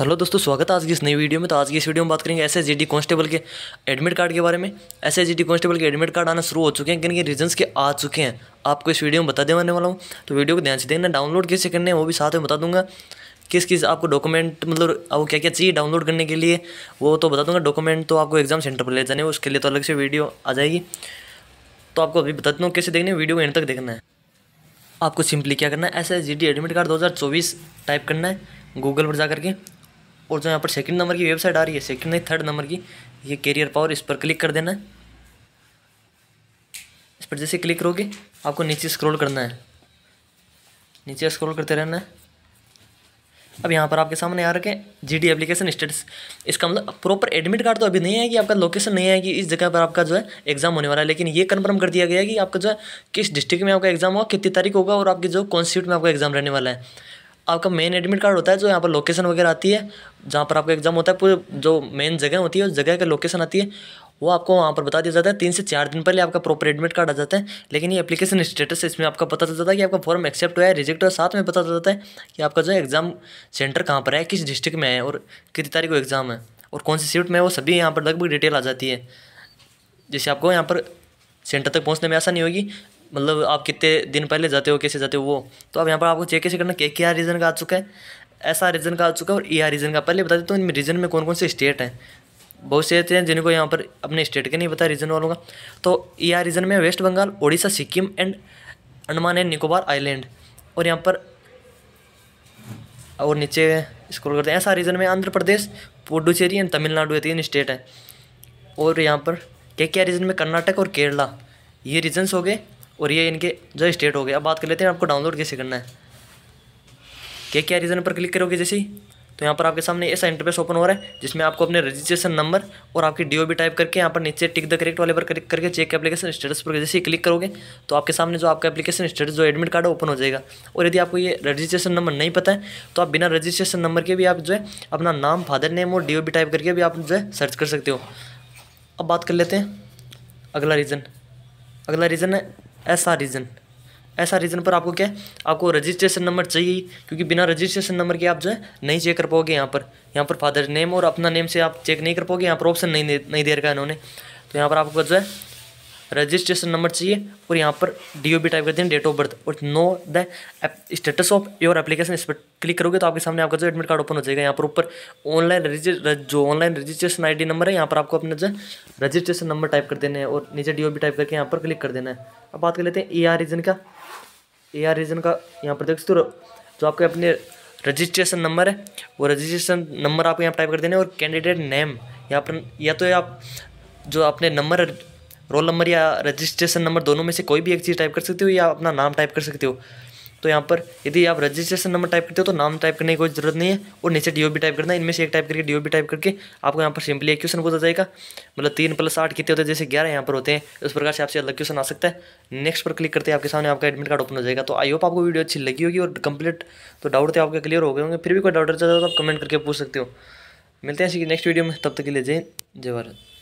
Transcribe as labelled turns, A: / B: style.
A: hello दोस्तों स्वागत है आज की इस नई वीडियो में तो आज की इस वीडियो में बात करेंगे एस एस कांस्टेबल के एडमिट कार्ड के बारे में एस एस कांस्टेबल के एडमिट कार्ड आना शुरू हो चुके हैं किन रीजंस के आ चुके हैं आपको इस वीडियो में बता देने वाला हूँ तो वीडियो को ध्यान से देखना डाउनलोड कैसे करने हैं वो भी साथ में बता दूंगा किस किस आपको डॉक्यूमेंट मतलब आपको क्या क्या चाहिए डाउनलोड करने के लिए वो तो बता दूंगा डॉक्यूमेंट तो आपको एग्जाम सेंटर पर ले जाने उसके लिए तो अलग से वीडियो आ जाएगी तो आपको अभी बता दूँ कैसे देखने वीडियो को एंड तक देखना है आपको सिंपली क्या करना है एस एस एडमिट कार्ड चौबीस टाइप करना है गूगल पर जा करके और जो यहाँ पर सेकंड नंबर की वेबसाइट आ रही है सेकंड नहीं थर्ड नंबर की ये कैरियर पावर इस पर क्लिक कर देना है इस पर जैसे क्लिक करोगे आपको नीचे स्क्रॉल करना है नीचे स्क्रॉल करते रहना है अब यहाँ पर आपके सामने आ रखे जी डी एप्लीकेशन स्टेटस इसका मतलब प्रॉपर एडमिट कार्ड तो अभी नहीं है कि आपका लोकेशन नहीं है कि इस जगह पर आपका जो है एग्ज़ाम होने वाला है लेकिन ये कन्फर्म कर दिया गया है कि आपका जो है किस डिस्ट्रिक्ट में आपका एग्ज़ाम होगा कितनी तारीख होगा और आपकी जो कौन सीट में आपका एग्ज़ाम रहने वाला है आपका मेन एडमिट कार्ड होता है जो यहाँ पर लोकेशन वगैरह आती है जहाँ पर आपका एग्जाम होता है पूरे जो मेन जगह होती है उस जगह का लोकेशन आती है वो आपको वहाँ पर बता दिया जाता है तीन से चार दिन पहले आपका प्रॉपर एडमिट कार्ड आ जाता है लेकिन ये एप्लीकेशन स्टेटस इसमें आपका पता चल जाता है कि आपका फॉर्म एक्सेप्ट हुआ है रिजेक्ट हुआ साथ में पता चल जाता है कि आपका जो एग्ज़ाम सेंटर कहाँ पर है किस डिस्ट्रिक्ट में है और कितनी तारीख को एग्ज़ाम है और कौन सी सीट में वो सभी यहाँ पर लगभग डिटेल आ जाती है जिससे आपको यहाँ पर सेंटर तक पहुँचने में आसानी होगी मतलब आप कितने दिन पहले जाते हो कैसे जाते हो वो तो अब यहाँ पर आपको चेक कैसे करना के क्या रीज़न का आ चुका है ऐसा आर रीज़न का आ चुका है और ई आर रीज़न का पहले बता देते हैं इन रीज़न में कौन कौन से स्टेट हैं बहुत से ऐसे हैं जिनको यहाँ पर अपने स्टेट के नहीं पता रीजन वालों का तो ई आर रीजन में west Bengal Orissa Sikkim and Andaman and Nicobar island और यहाँ पर और नीचे स्क्रॉल करते हैं ऐसा रीजन में आंध्र प्रदेश पुडुचेरी एंड तमिलनाडु ये तीन स्टेट हैं और यहाँ पर के क्या रीजन में कर्नाटक और केरला ये रीजन्स हो गए और ये इनके जो स्टेट हो गए अब बात कर लेते हैं आपको डाउनलोड कैसे करना है क्या क्या रीज़न पर क्लिक करोगे जैसे ही तो यहाँ पर आपके सामने ऐसा इंटरफेस ओपन हो रहा है जिसमें आपको अपने रजिस्ट्रेशन नंबर और आपकी डी टाइप करके यहाँ पर नीचे टिक द करेक्ट वाले पर क्लिक करके चेक एप्लीकेशन स्टेटस पर जैसे ही क्लिक करोगे तो आपके सामने जो आपका एप्लीकेशन स्टेटस जो एडमिट कार्ड है ओपन हो जाएगा और यदि आपको ये रजिस्ट्रेशन नंबर नहीं पता है तो आप बिना रजिस्ट्रेशन नंबर के भी आप जो है अपना नाम फादर नेम और डी टाइप करके भी आप जो है सर्च कर सकते हो अब बात कर लेते हैं अगला रीज़न अगला रीज़न है ऐसा रीज़न ऐसा रीज़न पर आपको क्या है आपको रजिस्ट्रेशन नंबर चाहिए क्योंकि बिना रजिस्ट्रेशन नंबर के आप जो है नहीं चेक कर पाओगे यहाँ पर यहाँ पर फादर नेम और अपना नेम से आप चेक नहीं कर पाओगे यहाँ पर ऑप्शन नहीं नहीं दे रखा है इन्होंने तो यहाँ पर आपको जो है रजिस्ट्रेशन नंबर चाहिए और यहाँ पर डी ओ बी टाइप कर देना डेट ऑफ बर्थ और know the status of your application इस पर क्लिक करोगे तो आपके सामने आपका जो एडमिट कार्ड ओपन हो जाएगा यहाँ पर ऊपर ऑनलाइन जो ऑनलाइन रजिस्ट्रेशन आईडी नंबर है यहाँ पर आपको अपने जो रजिस्ट्रेशन नंबर टाइप कर देना है और नीचे डी ओ बी टाइप करके यहाँ पर क्लिक कर देना है अब बात कर लेते हैं ए आर रीजन का ए आर रीजन का यहाँ पर देख सकते जो आपके अपने रजिस्ट्रेशन नंबर है वो रजिस्ट्रेशन नंबर आपको यहाँ टाइप कर देना है और कैंडिडेट नेम यहाँ पर या तो आप जो अपने नंबर रोल नंबर या रजिस्ट्रेशन नंबर दोनों में से कोई भी एक चीज़ टाइप कर सकते हो या अपना नाम टाइप कर सकते हो तो यहाँ पर यदि आप रजिस्ट्रेशन नंबर टाइप करते हो तो नाम टाइप करने की कोई ज़रूरत नहीं है और नीचे डी टाइप करना है इनमें से एक टाइप करके डी टाइप करके आपको यहाँ पर सिंपली एक क्वेश्चन पूछा जाएगा मतलब तीन प्लस आठ कितने होते हैं जैसे ग्यारह यहाँ पर होते हैं उस प्रकार से आपसे अलग क्वेश्चन आ सकता है नेक्स्ट पर क्लिक करते हैं आपके सामने आपका एडमिट कार्ड ओपन हो जाएगा तो आई होप आपको वीडियो अच्छी लगी होगी और कंप्लीट तो डाउट थे तो आपके क्लियर हो गए होंगे फिर भी कोई डाउट रहता है तो आप कमेंट करके पूछ सकते हो मिलते हैं नेक्स्ट वीडियो में तब तक के लिए जय जय भारत